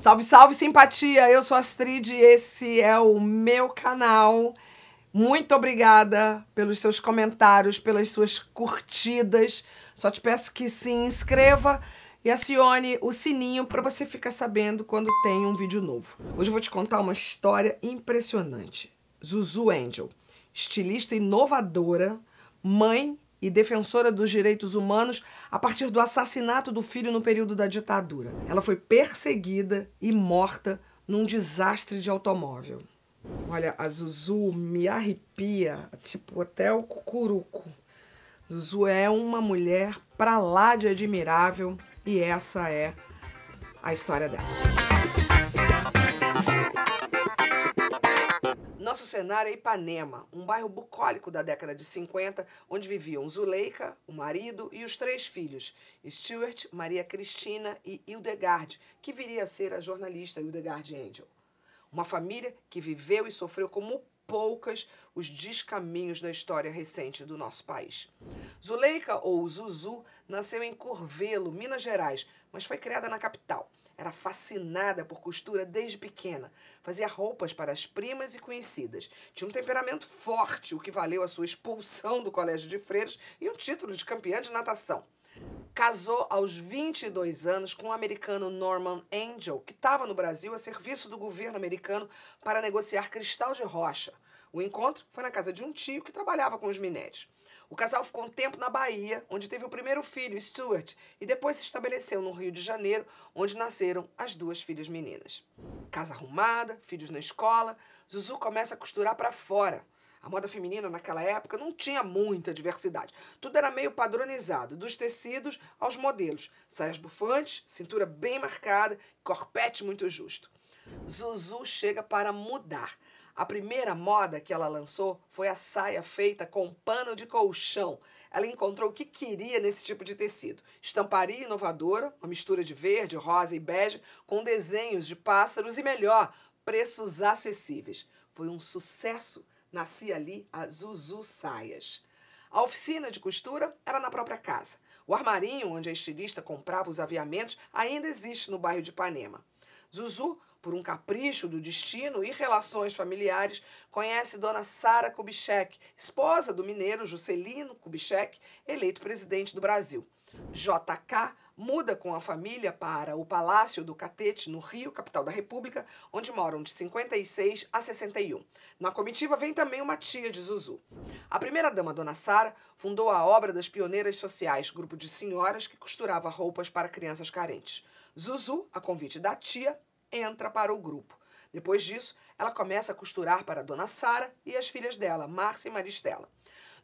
Salve, salve, simpatia! Eu sou Astrid e esse é o meu canal. Muito obrigada pelos seus comentários, pelas suas curtidas. Só te peço que se inscreva e acione o sininho para você ficar sabendo quando tem um vídeo novo. Hoje eu vou te contar uma história impressionante. Zuzu Angel, estilista inovadora, mãe e defensora dos direitos humanos a partir do assassinato do filho no período da ditadura. Ela foi perseguida e morta num desastre de automóvel. Olha, a Zuzu me arrepia, tipo até o cucuruco. Zuzu é uma mulher pra lá de admirável e essa é a história dela. cenário é Ipanema, um bairro bucólico da década de 50, onde viviam Zuleika, o marido e os três filhos, Stuart, Maria Cristina e Hildegard, que viria a ser a jornalista Hildegard Angel. Uma família que viveu e sofreu como poucas os descaminhos da história recente do nosso país. Zuleika, ou Zuzu, nasceu em Corvelo, Minas Gerais, mas foi criada na capital. Era fascinada por costura desde pequena. Fazia roupas para as primas e conhecidas. Tinha um temperamento forte, o que valeu a sua expulsão do colégio de freiras e um título de campeã de natação casou aos 22 anos com o americano Norman Angel, que estava no Brasil a serviço do governo americano para negociar cristal de rocha. O encontro foi na casa de um tio que trabalhava com os minérios. O casal ficou um tempo na Bahia, onde teve o primeiro filho, Stuart, e depois se estabeleceu no Rio de Janeiro, onde nasceram as duas filhas meninas. Casa arrumada, filhos na escola, Zuzu começa a costurar para fora. A moda feminina naquela época não tinha muita diversidade. Tudo era meio padronizado, dos tecidos aos modelos. Saias bufantes, cintura bem marcada, corpete muito justo. Zuzu chega para mudar. A primeira moda que ela lançou foi a saia feita com pano de colchão. Ela encontrou o que queria nesse tipo de tecido. Estamparia inovadora, uma mistura de verde, rosa e bege, com desenhos de pássaros e melhor, preços acessíveis. Foi um sucesso Nascia ali a Zuzu Saias. A oficina de costura era na própria casa. O armarinho onde a estilista comprava os aviamentos ainda existe no bairro de Ipanema. Zuzu, por um capricho do destino e relações familiares, conhece Dona Sara Kubitschek, esposa do mineiro Juscelino Kubitschek, eleito presidente do Brasil. JK muda com a família para o Palácio do Catete, no Rio, capital da República, onde moram de 56 a 61. Na comitiva vem também uma tia de Zuzu. A primeira-dama, Dona Sara, fundou a obra das pioneiras sociais, grupo de senhoras que costurava roupas para crianças carentes. Zuzu, a convite da tia, entra para o grupo. Depois disso, ela começa a costurar para Dona Sara e as filhas dela, Márcia e Maristela.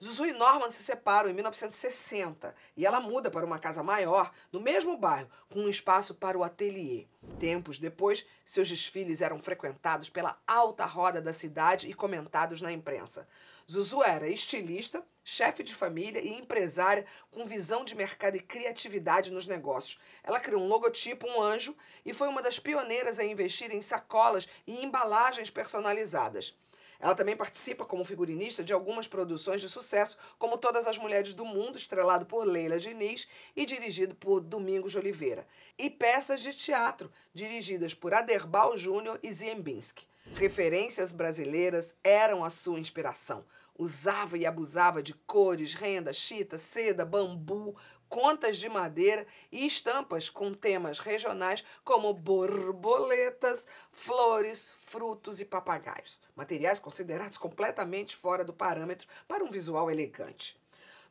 Zuzu e Norman se separam em 1960 e ela muda para uma casa maior no mesmo bairro, com um espaço para o ateliê. Tempos depois, seus desfiles eram frequentados pela alta roda da cidade e comentados na imprensa. Zuzu era estilista, chefe de família e empresária com visão de mercado e criatividade nos negócios. Ela criou um logotipo, um anjo, e foi uma das pioneiras a investir em sacolas e embalagens personalizadas. Ela também participa como figurinista de algumas produções de sucesso, como Todas as Mulheres do Mundo, estrelado por Leila Diniz e dirigido por Domingos de Oliveira, e peças de teatro, dirigidas por Aderbal Júnior e Ziembinski. Referências brasileiras eram a sua inspiração. Usava e abusava de cores, renda, chita, seda, bambu, contas de madeira e estampas com temas regionais como borboletas, flores, frutos e papagaios, materiais considerados completamente fora do parâmetro para um visual elegante.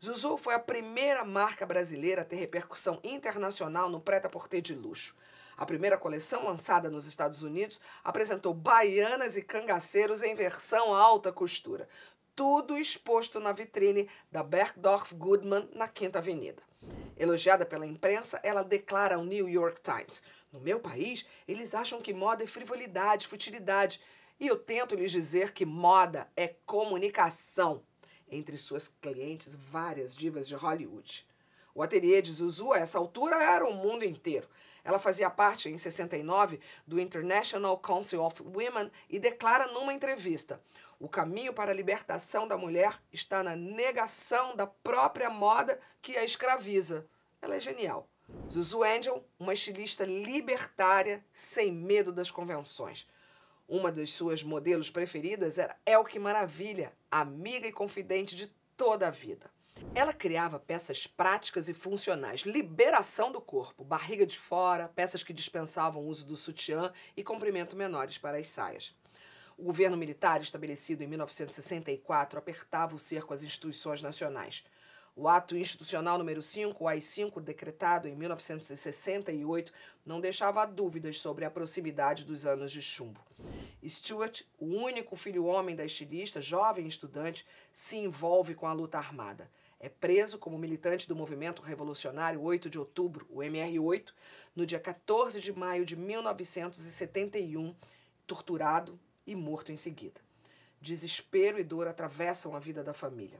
Zuzu foi a primeira marca brasileira a ter repercussão internacional no prêt-à-porter de luxo. A primeira coleção lançada nos Estados Unidos apresentou baianas e cangaceiros em versão alta costura, tudo exposto na vitrine da Bergdorf Goodman na Quinta Avenida. Elogiada pela imprensa, ela declara ao New York Times: No meu país, eles acham que moda é frivolidade, futilidade. E eu tento lhes dizer que moda é comunicação. Entre suas clientes, várias divas de Hollywood. O ateliê de Zuzu, a essa altura, era o mundo inteiro. Ela fazia parte, em 69, do International Council of Women e declara numa entrevista: o caminho para a libertação da mulher está na negação da própria moda que a escraviza. Ela é genial. Zuzu Angel, uma estilista libertária sem medo das convenções. Uma das suas modelos preferidas era Elke Maravilha, amiga e confidente de toda a vida. Ela criava peças práticas e funcionais, liberação do corpo, barriga de fora, peças que dispensavam o uso do sutiã e comprimento menores para as saias. O governo militar, estabelecido em 1964, apertava o cerco às instituições nacionais. O ato institucional número 5, o AI-5, decretado em 1968, não deixava dúvidas sobre a proximidade dos anos de chumbo. Stuart, o único filho homem da estilista, jovem estudante, se envolve com a luta armada. É preso como militante do movimento revolucionário 8 de outubro, o MR8, no dia 14 de maio de 1971, torturado e morto em seguida. Desespero e dor atravessam a vida da família.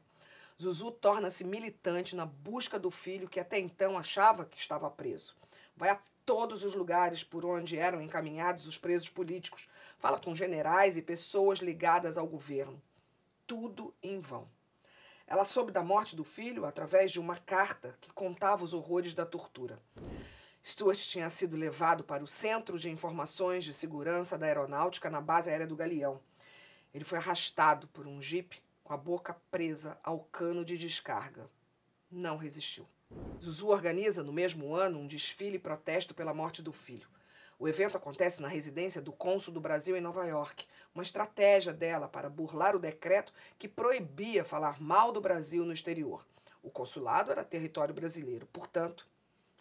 Zuzu torna-se militante na busca do filho que até então achava que estava preso. Vai a todos os lugares por onde eram encaminhados os presos políticos, fala com generais e pessoas ligadas ao governo. Tudo em vão. Ela soube da morte do filho através de uma carta que contava os horrores da tortura. Stuart tinha sido levado para o Centro de Informações de Segurança da Aeronáutica na base aérea do Galeão. Ele foi arrastado por um jipe com a boca presa ao cano de descarga. Não resistiu. Zuzu organiza, no mesmo ano, um desfile e protesto pela morte do filho. O evento acontece na residência do cônsul do Brasil em Nova York, uma estratégia dela para burlar o decreto que proibia falar mal do Brasil no exterior. O consulado era território brasileiro, portanto,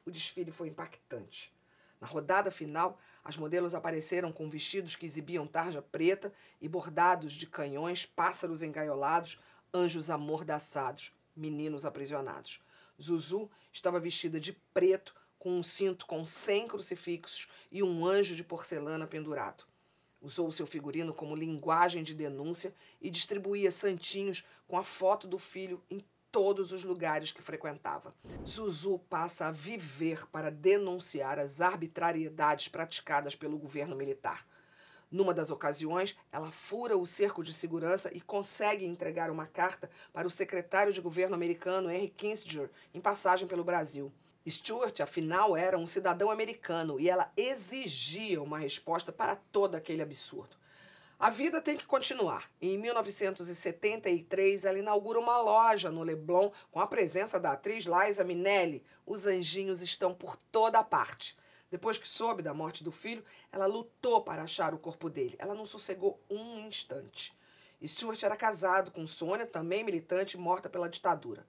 o desfile foi impactante. Na rodada final, as modelos apareceram com vestidos que exibiam tarja preta e bordados de canhões, pássaros engaiolados, anjos amordaçados, meninos aprisionados. Zuzu estava vestida de preto, com um cinto com cem crucifixos e um anjo de porcelana pendurado. Usou seu figurino como linguagem de denúncia e distribuía santinhos com a foto do filho em todos os lugares que frequentava. Zuzu passa a viver para denunciar as arbitrariedades praticadas pelo governo militar. Numa das ocasiões, ela fura o cerco de segurança e consegue entregar uma carta para o secretário de governo americano Henry Kissinger em passagem pelo Brasil. Stuart, afinal, era um cidadão americano e ela exigia uma resposta para todo aquele absurdo. A vida tem que continuar. Em 1973, ela inaugura uma loja no Leblon com a presença da atriz Liza Minelli. Os anjinhos estão por toda a parte. Depois que soube da morte do filho, ela lutou para achar o corpo dele. Ela não sossegou um instante. Stuart era casado com Sônia, também militante morta pela ditadura.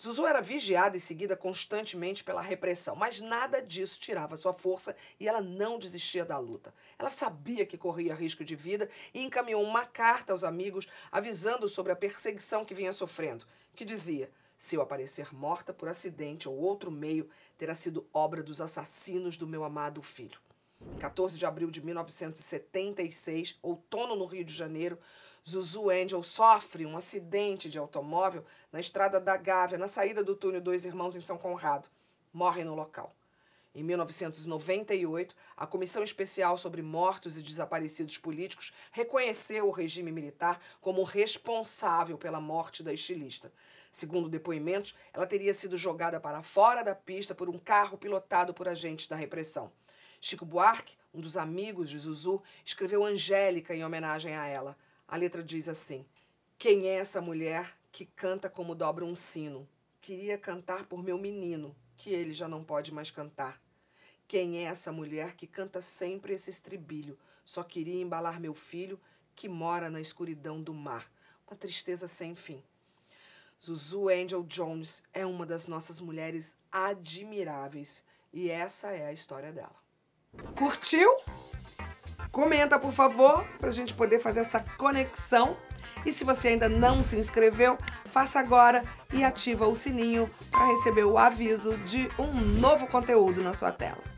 Zuzu era vigiada e seguida constantemente pela repressão, mas nada disso tirava sua força e ela não desistia da luta. Ela sabia que corria risco de vida e encaminhou uma carta aos amigos avisando sobre a perseguição que vinha sofrendo, que dizia: se eu aparecer morta por acidente ou outro meio, terá sido obra dos assassinos do meu amado filho. Em 14 de abril de 1976, outono no Rio de Janeiro, Zuzu Angel sofre um acidente de automóvel na estrada da Gávea, na saída do túnel Dois Irmãos em São Conrado. Morre no local. Em 1998, a Comissão Especial sobre Mortos e Desaparecidos Políticos reconheceu o regime militar como responsável pela morte da estilista. Segundo depoimentos, ela teria sido jogada para fora da pista por um carro pilotado por agentes da repressão. Chico Buarque, um dos amigos de Zuzu, escreveu Angélica em homenagem a ela. A letra diz assim: Quem é essa mulher que canta como dobra um sino? Queria cantar por meu menino, que ele já não pode mais cantar. Quem é essa mulher que canta sempre esse estribilho? Só queria embalar meu filho que mora na escuridão do mar. Uma tristeza sem fim. Zuzu Angel Jones é uma das nossas mulheres admiráveis e essa é a história dela. Curtiu? Comenta, por favor, para a gente poder fazer essa conexão. E se você ainda não se inscreveu, faça agora e ativa o sininho para receber o aviso de um novo conteúdo na sua tela.